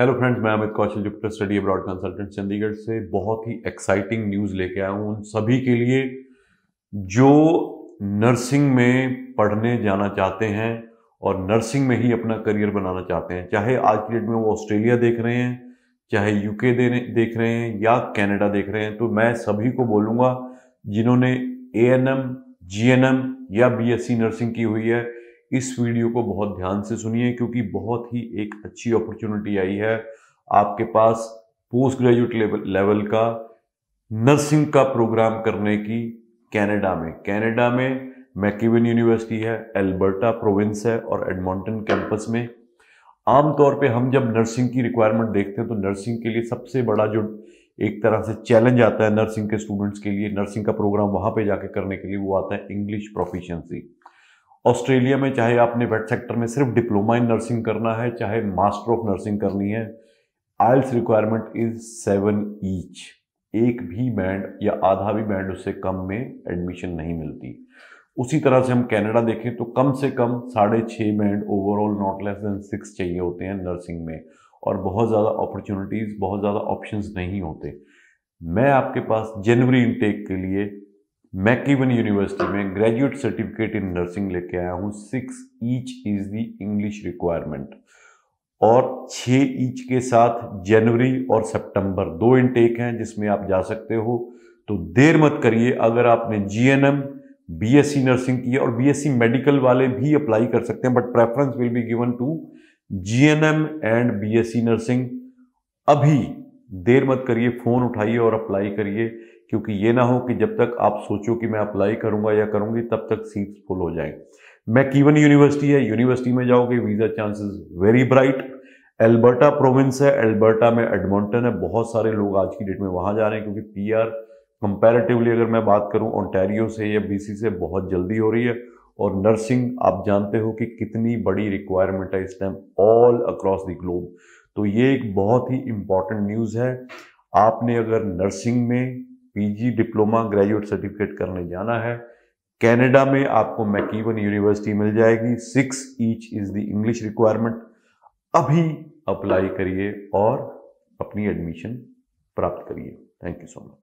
hello friends मैं Amit Kaushal Jupiter study abroad consultant Chandigarh से बहुत ही एक्साइटिंग न्यूज़ लेके आया हूँ उन सभी के लिए जो नर्सिंग में पढ़ने जाना चाहते हैं और नर्सिंग में ही अपना करियर बनाना चाहते हैं चाहे आज की डेट में वो ऑस्ट्रेलिया देख रहे हैं चाहे यूके देख रहे हैं या कैनेडा देख रहे हैं तो मैं सभी को बोलूँगा जिन्होंने A N M G N M या बी एस सी नर्सिंग की हुई है इस वीडियो को बहुत ध्यान से सुनिए क्योंकि बहुत ही एक अच्छी अपॉर्चुनिटी आई है आपके पास पोस्ट ग्रेजुएट लेवल लेवल का नर्सिंग का प्रोग्राम करने की कनाडा में कनाडा में मैकेविन यूनिवर्सिटी है एल्बर्टा प्रोविंस है और एडमोंटन कैंपस में आमतौर पे हम जब नर्सिंग की रिक्वायरमेंट देखते हैं तो नर्सिंग के लिए सबसे बड़ा जो एक तरह से चैलेंज आता है नर्सिंग के स्टूडेंट्स के लिए नर्सिंग का प्रोग्राम वहाँ पे जाके करने के लिए वो आता है इंग्लिश प्रोफिशिएंसी ऑस्ट्रेलिया में चाहे आपने वेट सेक्टर में सिर्फ डिप्लोमा इन नर्सिंग करना है चाहे मास्टर ऑफ नर्सिंग करनी है IELTS requirement is seven each एक भी बैंड या आधा भी बैंड उससे कम में एडमिशन नहीं मिलती उसी तरह से हम कनाडा देखें तो कम से कम साढ़े छः band overall not less than six चाहिए होते हैं नर्सिंग में और बहुत ज़्यादा अपॉर्चुनिटीज़ बहुत ज़्यादा ऑप्शंस नहीं होते मैं आपके पास जनवरी इनटेक के लिए मैकेवन यूनिवर्सिटी में ग्रेजुएट सर्टिफिकेट इन नर्सिंग लेके आया हूँ six each is the English requirement और छः ईच के साथ जनवरी और सितंबर दो इनटेक हैं जिसमें आप जा सकते हो तो देर मत करिए अगर आपने जीएनएम सी नर्सिंग की और बी एस सी मेडिकल वाले भी अप्लाई कर सकते हैं but preference will be given to GNM and B S C nursing अभी देर मत करिए फ़ोन उठाइए और अप्लाई करिए क्योंकि ये ना हो कि जब तक आप सोचो कि मैं अप्लाई करूंगा या करूंगी तब तक सीट्स फुल हो जाएं कीवन यूनिवर्सिटी है यूनिवर्सिटी में जाओगे visa chances very bright Alberta province है एल्बर्टा में एडमोंटन है बहुत सारे लोग आज की डेट में वहां जा रहे हैं क्योंकि पी आर कंपेरेटिवली अगर मैं बात करूं ऑनटेरियो से या बी से बहुत जल्दी हो रही है और नर्सिंग आप जानते हो कि कितनी बड़ी रिक्वायरमेंट है इस time all across the globe तो ये एक बहुत ही इम्पॉर्टेंट न्यूज़ है आपने अगर नर्सिंग में पीजी डिप्लोमा ग्रेजुएट सर्टिफिकेट करने जाना है कनाडा में आपको मैकीवन यूनिवर्सिटी मिल जाएगी six each is the English requirement अभी अप्लाई करिए और अपनी एडमिशन प्राप्त करिए थैंक यू सो मच